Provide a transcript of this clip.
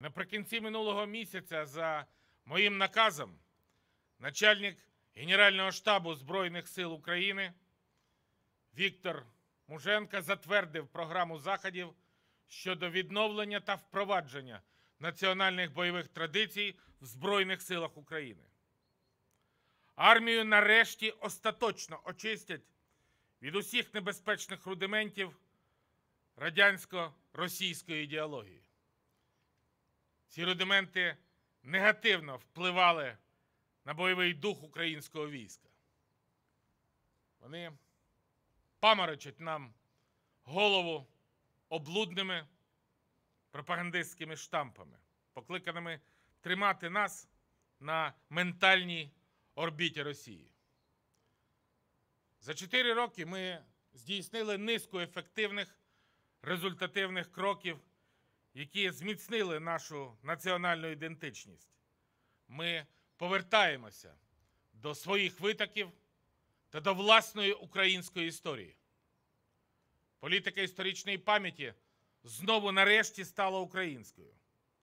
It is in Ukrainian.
Наприкінці минулого місяця, за моїм наказом, начальник Генерального штабу Збройних сил України Віктор Муженка затвердив програму заходів щодо відновлення та впровадження національних бойових традицій в Збройних силах України. Армію нарешті остаточно очистять від усіх небезпечних рудиментів радянсько-російської ідеології. Ці рудименти негативно впливали на бойовий дух українського війська. Вони паморочать нам голову облудними пропагандистськими штампами, покликаними тримати нас на ментальній орбіті Росії. За чотири роки ми здійснили низку ефективних результативних кроків які зміцнили нашу національну ідентичність. Ми повертаємося до своїх витоків та до власної української історії. Політика історичної пам'яті знову нарешті стала українською.